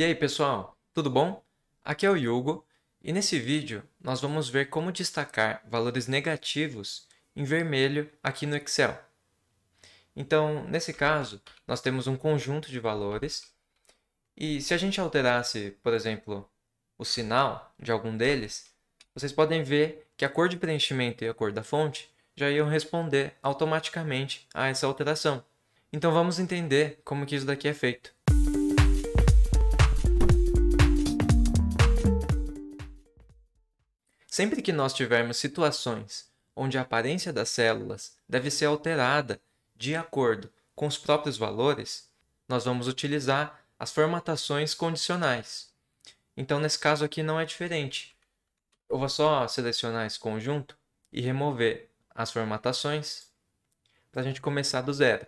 E aí pessoal, tudo bom? Aqui é o Yugo e nesse vídeo nós vamos ver como destacar valores negativos em vermelho aqui no Excel. Então, nesse caso, nós temos um conjunto de valores e se a gente alterasse, por exemplo, o sinal de algum deles, vocês podem ver que a cor de preenchimento e a cor da fonte já iam responder automaticamente a essa alteração. Então vamos entender como que isso daqui é feito. Sempre que nós tivermos situações onde a aparência das células deve ser alterada de acordo com os próprios valores, nós vamos utilizar as formatações condicionais. Então, nesse caso aqui não é diferente. Eu vou só selecionar esse conjunto e remover as formatações para a gente começar do zero.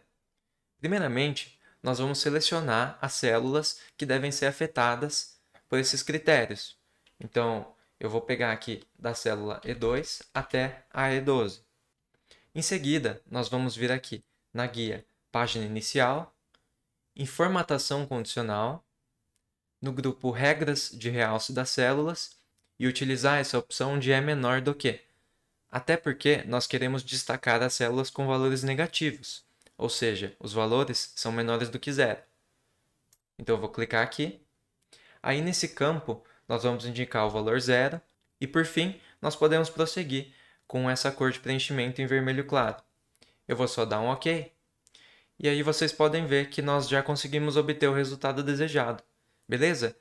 Primeiramente, nós vamos selecionar as células que devem ser afetadas por esses critérios. Então, eu vou pegar aqui da célula E2 até a E12. Em seguida, nós vamos vir aqui na guia Página Inicial, em Formatação Condicional, no grupo Regras de Realce das Células e utilizar essa opção de é menor do que. Até porque nós queremos destacar as células com valores negativos, ou seja, os valores são menores do que zero. Então eu vou clicar aqui. Aí nesse campo nós vamos indicar o valor zero e por fim nós podemos prosseguir com essa cor de preenchimento em vermelho claro. Eu vou só dar um OK. E aí vocês podem ver que nós já conseguimos obter o resultado desejado, beleza?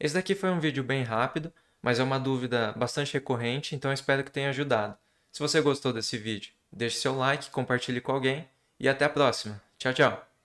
Esse daqui foi um vídeo bem rápido, mas é uma dúvida bastante recorrente, então espero que tenha ajudado. Se você gostou desse vídeo, deixe seu like, compartilhe com alguém e até a próxima. Tchau, tchau!